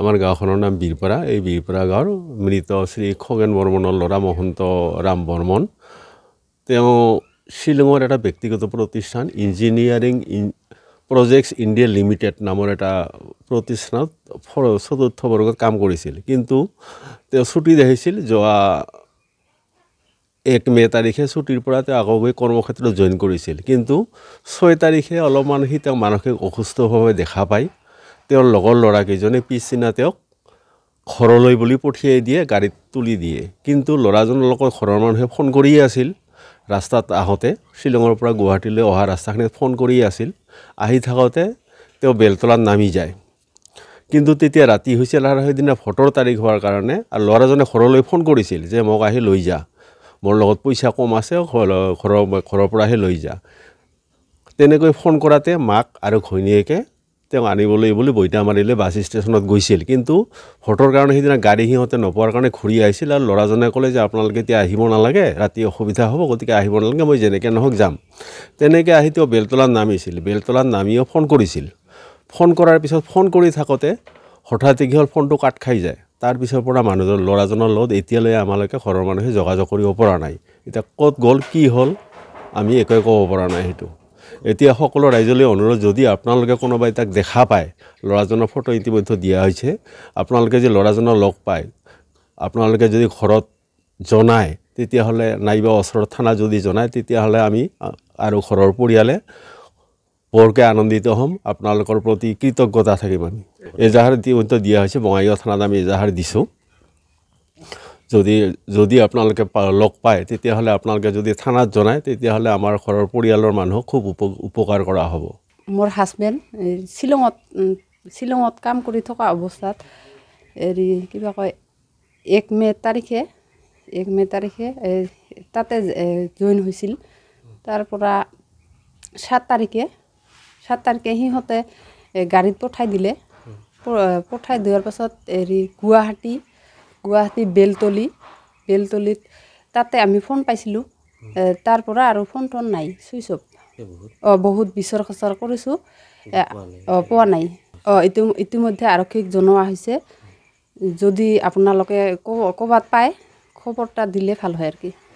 আমাৰ গাঁওখনৰ নাম বীৰপাৰা এই বীৰপাৰা গাঁৱৰ মৃত শ্ৰী খগেন বৰ্মনৰ ল'ৰা মহন্ত ৰাম বৰ্মন তেওঁ শ্বিলঙৰ এটা ব্যক্তিগত প্ৰতিষ্ঠান engineering in projects India limited নামৰ এটা প্ৰতিষ্ঠানত চতুৰ্থ বৰ্গত কাম কৰিছিল কিন্তু তেওঁ ছুটি দেখিছিল যোৱা এক মে' তাৰিখে ছুটিৰ পৰা তেওঁ আকৌ গৈ কৰ্মক্ষেত্ৰত জইন কৰিছিল কিন্তু ছয় তাৰিখে অলপমান সি তেওঁ মানসিক অসুস্থভাৱে দেখা পায় তেওঁৰ লগৰ ল'ৰাকেইজনে পিছদিনা তেওঁক ঘৰলৈ বুলি পঠিয়াই দিয়ে গাড়ীত তুলি দিয়ে কিন্তু ল'ৰাজনৰ লগত ঘৰৰ মানুহে ফোন কৰিয়ে আছিল ৰাস্তাত আহোঁতে শ্বিলঙৰ পৰা গুৱাহাটীলৈ অহা ৰাস্তাখিনিত ফোন কৰিয়ে আছিল আহি থাকোঁতে তেওঁ বেলতলাত নামি যায় কিন্তু তেতিয়া ৰাতি হৈছিল আৰু সেইদিনা ভোটৰ তাৰিখ হোৱাৰ কাৰণে আৰু ল'ৰাজনে ঘৰলৈ ফোন কৰিছিল যে মোক আহি লৈ যা মোৰ লগত পইচা কম আছে ঘৰৰ ঘৰৰ পৰা আহি লৈ যা তেনেকৈ ফোন কৰাতে মাক আৰু ঘৈণীয়েকে তেওঁ আনিবলৈ বুলি বৈতা মাৰিলে বাছ ষ্টেচনত গৈছিল কিন্তু ভোটৰ কাৰণে সেইদিনা গাড়ী সিহঁতে নোপোৱাৰ কাৰণে ঘূৰি আহিছিল আৰু ল'ৰাজনে ক'লে যে আপোনালোকে এতিয়া আহিব নালাগে ৰাতি অসুবিধা হ'ব গতিকে আহিব নালাগে মই যেনেকৈ নহওক যাম তেনেকৈ আহি তেওঁ বেলতলাত নামিছিল বেলতলাত নামিও ফোন কৰিছিল ফোন কৰাৰ পিছত ফোন কৰি থাকোঁতে হঠাতে কি হ'ল ফোনটো কাট খাই যায় তাৰপিছৰ পৰা মানুহজন ল'ৰাজনৰ লগত এতিয়ালৈ আমালৈকে ঘৰৰ মানুহে যোগাযোগ কৰিব পৰা নাই এতিয়া ক'ত গ'ল কি হ'ল আমি একোৱে ক'ব পৰা নাই সেইটো এতিয়া সকলো ৰাইজলৈ অনুৰোধ যদি আপোনালোকে কোনোবাই তাক দেখা পায় ল'ৰাজনৰ ফটো ইতিমধ্যে দিয়া হৈছে আপোনালোকে যদি ল'ৰাজনক লগ পায় আপোনালোকে যদি ঘৰত জনায় তেতিয়াহ'লে নাইবা ওচৰৰ থানা যদি জনায় তেতিয়াহ'লে আমি আৰু ঘৰৰ পৰিয়ালে বৰকৈ আনন্দিত হ'ম আপোনালোকৰ প্ৰতি কৃতজ্ঞতা থাকিম আমি এজাহাৰ ইতিমধ্যে দিয়া হৈছে বঙাইগাঁও থানাত আমি এজাহাৰ দিছোঁ যদি যদি আপোনালোকে লগ পায় তেতিয়াহ'লে আপোনালোকে যদি থানাত জনায় তেতিয়াহ'লে আমাৰ ঘৰৰ পৰিয়ালৰ মানুহক খুব উপ উপকাৰ কৰা হ'ব মোৰ হাজবেণ্ড শ্বিলঙত শ্বিলঙত কাম কৰি থকা অৱস্থাত হেৰি কিবা কয় এক মে তাৰিখে এক মে তাৰিখে তাতে জইন হৈছিল তাৰ পৰা সাত তাৰিখে সাত তাৰিখে সিহঁতে গাড়ীত পঠাই দিলে পঠাই দিয়াৰ পাছত হেৰি গুৱাহাটী গুৱাহাটী বেলতলি বেলতলিত তাতে আমি ফোন পাইছিলোঁ তাৰ পৰা আৰু ফোন টোন নাই চুইচ অফ অঁ বহুত বিচৰ খচৰ কৰিছোঁ অঁ পোৱা নাই অঁ ইতি ইতিমধ্যে আৰক্ষীক জনোৱা হৈছে যদি আপোনালোকে ক'ব ক'ৰবাত পায় খবৰ এটা দিলে ভাল হয় আৰু কি